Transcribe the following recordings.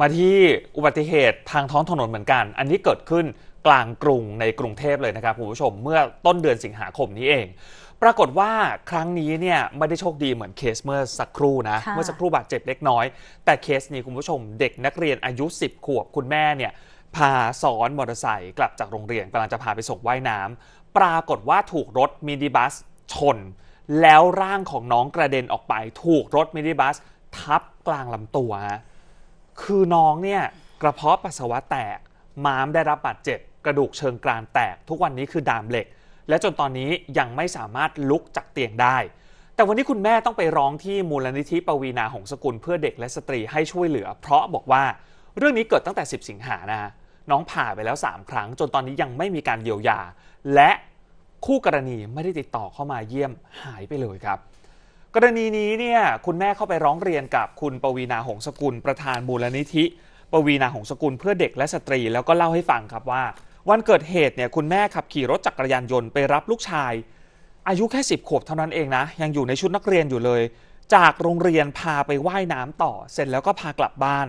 มาที่อุบัติเหตุทางท้องถนนเหมือนกัน อันนี้เกิดขึ้นกลางกรุงในกรุงเทพเลยนะครับคุณผู้ชม เมื่อต้นเดือนสิงหาคมนี้เอง ปรากฏว่าครั้งนี้เนี่ยไม่ได้โชคดีเหมือนเคสเมื่อ สักครู่นะ เมื่อสักครู่บาดเจ็บเล็กน้อย แต่เคสนี้คุณผู้ชมเด็กนักเรียนอายุ 10 ขวบคุณแม่เนี่ยพาสอนมอเตอร์ไซค์กลับจากโรงเรียนกำลังจะพาไปส่งว่ายน้ำ ปรากฏว่าถูกรถมินิบัสชน แล้วร่างของน้องกระเด็นออกไป ถูกรถมินิบัส ทับกลางลำตัวฮะคือน้องเนี่ยกระเพาะปัสสาวะแตก ม้ามได้รับบาดเจ็บกระดูกเชิงกรานแตก ทุกวันนี้คือดามเหล็ก และจนตอนนี้ยังไม่สามารถลุกจากเตียงได้ แต่วันนี้คุณแม่ต้องไปร้องที่มูลนิธิปวีนาหงสกุล เพื่อเด็กและสตรีให้ช่วยเหลือ เพราะบอกว่า เรื่องนี้เกิดตั้งแต่ 10 สิงหานะน้องผ่าไปแล้ว3ครั้งจนตอนนี้ยังไม่มีการเยียวยา และคู่กรณีไม่ได้ติดต่อเข้ามาเยี่ยมหายไปเลยครับกรณีนี้เนี่ยคุณแม่เข้าไปร้องเรียนกับคุณปวีนาหงสกุล ประธานมูลนิธิปวีนาหงสกุลเพื่อเด็กและสตรี แล้วก็เล่าให้ฟังครับว่า วันเกิดเหตุเนี่ยคุณแม่ขับขี่รถจักรยานยนต์ไปรับลูกชาย อายุแค่สิบขวบเท่านั้นเองนะ ยังอยู่ในชุดนักเรียนอยู่เลย จากโรงเรียนพาไปไว่ายน้ำต่อ เสร็จแล้วก็พากลับบ้าน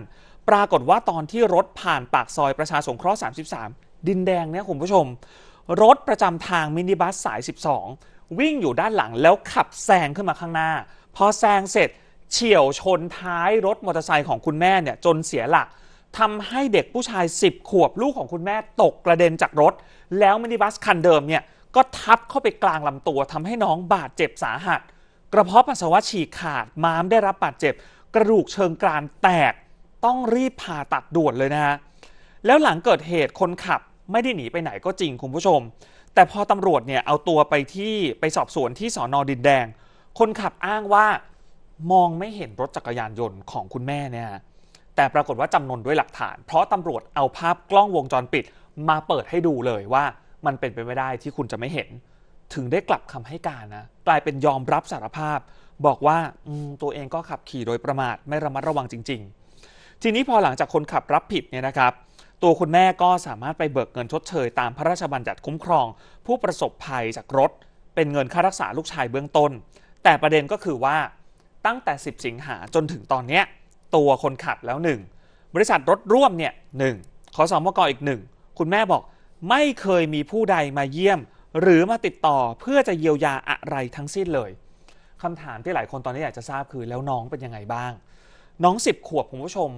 ปรากฏว่าตอนที่รถผ่านปากซอยประชาสงเคราะห์33 ดินแดงเนี่ยคุณผู้ชม รถประจำทางมินิบัสสาย12วิ่งอยู่ด้านหลังแล้วขับแซงขึ้นมาข้างหน้า พอแซงเสร็จเฉี่ยวชนท้ายรถมอเตอร์ไซค์ของคุณแม่เนี่ยจนเสียหลักทำให้เด็กผู้ชาย10ขวบลูกของคุณแม่ตกกระเด็นจากรถ แล้วมินิบัสคันเดิมเนี่ยก็ทับเข้าไปกลางลำตัวทำให้น้องบาดเจ็บสาหัสกระเพาะปัสสาวะฉีกขาด ม้ามได้รับบาดเจ็บ กระดูกเชิงกรานแตก ต้องรีบผ่าตัดด่วนเลยนะฮะแล้วหลังเกิดเหตุคนขับไม่ได้หนีไปไหนก็จริงคุณผู้ชมแต่พอตำรวจเนี่ยเอาตัวไปที่ไปสอบสวนที่สอนอดินแดง คนขับอ้างว่ามองไม่เห็นรถจักรยานยนต์ของคุณแม่เนี่ยแต่ปรากฏว่าจำนวนด้วยหลักฐาน เพราะตำรวจเอาภาพกล้องวงจรปิดมาเปิดให้ดูเลยว่ามันเป็นไปไม่ได้ที่คุณจะไม่เห็น ถึงได้กลับคำให้การนะกลายเป็นยอมรับสารภาพ บอกว่าตัวเองก็ขับขี่โดยประมาทไม่ระมัดระวังจริง ๆ ทีนี้พอหลังจากคนขับรับผิดเนี่ยนะครับตัวคุณแม่ก็สามารถไปเบิกเงินชดเชยตามพระราชบัญญัติคุ้มครอง ผู้ประสบภัยจากรถ เป็นเงินค่ารักษาลูกชายเบื้องต้น แต่ประเด็นก็คือว่าตั้งแต่ 10 สิงหาจนถึงตอนนี้ ตัวคนขับแล้วหนึ่ง บริษัทรถร่วมเนี่ยหนึ่งขอสอมกออีกหนึ่งคุณแม่บอกไม่เคยมีผู้ใดมาเยี่ยม หรือมาติดต่อเพื่อจะเยียวยาอะไรทั้งสิ้นเลยคำถามที่หลายคนตอนนี้อยากจะทราบคือแล้วน้องเป็นยังไงบ้าง น้องสิบขวบคุณผู้ชม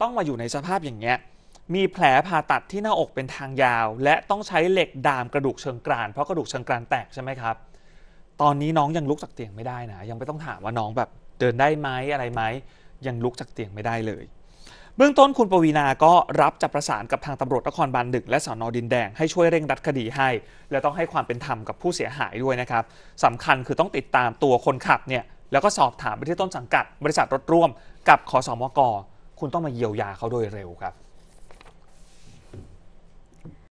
ต้องมาอยู่ในสภาพอย่างเงี้ยมีแผลผ่าตัดที่หน้าอกเป็นทางยาว และต้องใช้เหล็กดามกระดูกเชิงกรานเพราะกระดูกเชิงกรานแตกใช่ไหมครับ ตอนนี้น้องยังลุกจากเตียงไม่ได้นะ ยังไม่ต้องถามว่าน้องแบบเดินได้ไหมอะไรไหมยังลุกจากเตียงไม่ได้เลย เบื้องต้นคุณปวีนาก็รับจะประสานกับทางตำรวจนครบาลดึกและสอนอดินแดงให้ช่วยเร่งรัดคดีให้ และต้องให้ความเป็นธรรมกับผู้เสียหายด้วยนะครับสำคัญคือต้องติดตามตัวคนขับเนี่ยแล้วก็สอบถามไปที่ต้นสังกัด บริษัทรถร่วมกับขอสอมกคุณต้องมาเยียวยาเขาโดยเร็วครับ